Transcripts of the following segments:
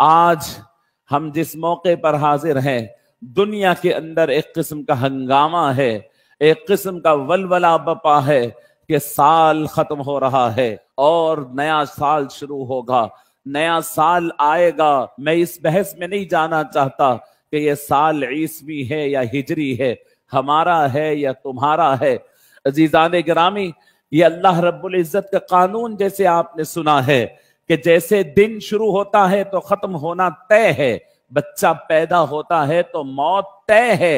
आज हम जिस मौके पर हाजिर हैं दुनिया के अंदर एक किस्म का हंगामा है एक किस्म का वलवला बपा है कि साल खत्म हो रहा है और नया साल शुरू होगा नया साल आएगा मैं इस बहस में नहीं जाना चाहता कि यह साल ईसवी है या हिजरी है हमारा है या तुम्हारा है अजीजान ग्रामी ये अल्लाह रब्बुल इज़्ज़त का कानून जैसे आपने सुना है कि जैसे दिन शुरू होता है तो खत्म होना तय है बच्चा पैदा होता है तो मौत तय है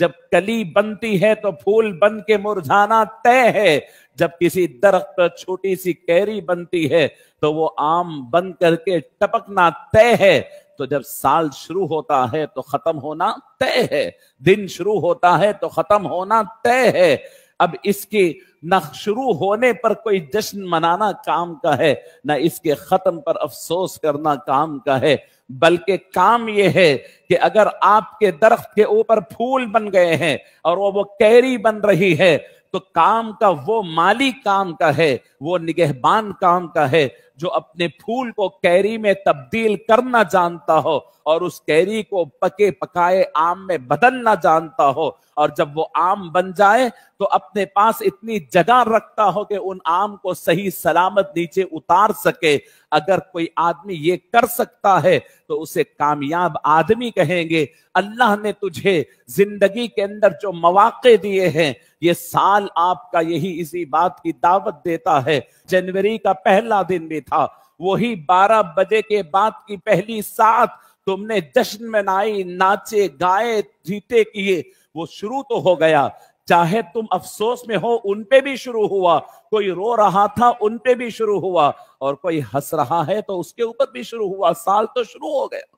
जब कली बनती है तो फूल बन के मुरझाना तय है जब किसी दरख्त पर छोटी सी कैरी बनती है तो वो आम बन करके टपकना तय है तो जब साल शुरू होता है तो खत्म होना तय है दिन शुरू होता है तो खत्म होना तय है अब इसके न शुरू होने पर कोई जश्न मनाना काम का है न इसके खत्म पर अफसोस करना काम का है बल्कि काम यह है कि अगर आपके दरख्त के ऊपर फूल बन गए हैं और वो वो कैरी बन रही है तो काम का वो माली काम का है वो निगहबान काम का है जो अपने फूल को कैरी में तब्दील करना जानता हो और उस कैरी को पके पकाए आम में बदलना जानता हो और जब वो आम बन जाए तो अपने पास इतनी जगह रखता हो कि उन आम को सही सलामत नीचे उतार सके अगर कोई आदमी ये कर सकता है तो उसे कामयाब आदमी कहेंगे अल्लाह ने तुझे जिंदगी के अंदर जो मवाक़े दिए हैं ये साल आपका यही इसी बात की दावत देता है जनवरी का पहला दिन भी था वही बारह बजे के बाद की पहली सात तुमने जश्न मनाई नाचे गाए जीते किए वो शुरू तो हो गया चाहे तुम अफसोस में हो उन पे भी शुरू हुआ कोई रो रहा था उन पे भी शुरू हुआ और कोई हंस रहा है तो उसके ऊपर भी शुरू हुआ साल तो शुरू हो गया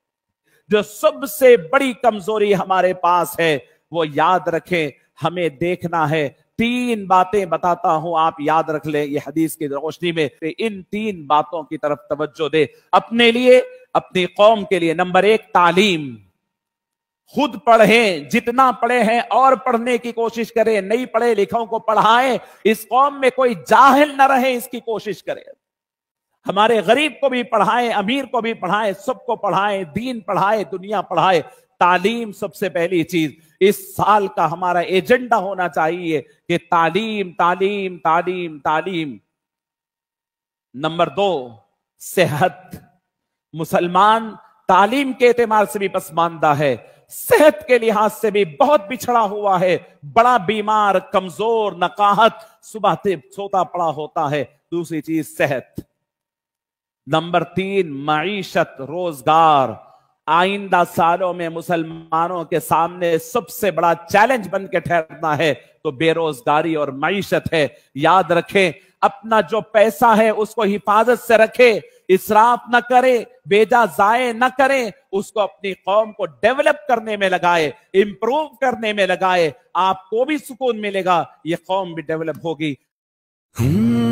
जो सबसे बड़ी कमजोरी हमारे पास है वो याद रखें हमें देखना है तीन बातें बताता हूं आप याद रख लें ये हदीस की रोशनी में इन तीन बातों की तरफ तवज्जो दे अपने लिए अपनी कौम के लिए नंबर एक तालीम खुद पढ़ें जितना पढ़े हैं और पढ़ने की कोशिश करें नई पढ़े लिखों को पढ़ाएं इस कौम में कोई जाहिल न रहे इसकी कोशिश करें हमारे गरीब को भी पढ़ाएं अमीर को भी पढ़ाएं सबको पढ़ाएं दीन पढ़ाएं दुनिया पढ़ाएं तालीम सबसे पहली चीज इस साल का हमारा एजेंडा होना चाहिए कि तालीम तालीम तालीम तालीम नंबर दो सेहत मुसलमान तालीम के अतमार से भी पसमानदा है सेहत के लिहाज से भी बहुत बिछड़ा हुआ है बड़ा बीमार कमजोर नकाहत सुबह से सोता पड़ा होता है दूसरी चीज सेहत नंबर तीन मीशत रोजगार आइंदा सालों में मुसलमानों के सामने सबसे बड़ा चैलेंज बन के ठहरना है तो बेरोजगारी और मीशत है याद रखें अपना जो पैसा है उसको हिफाजत से रखे इसराफ ना करे बेजा जाए ना करें उसको अपनी कौम को डेवलप करने में लगाए इंप्रूव करने में लगाए आपको भी सुकून मिलेगा ये कौम भी डेवलप होगी hmm.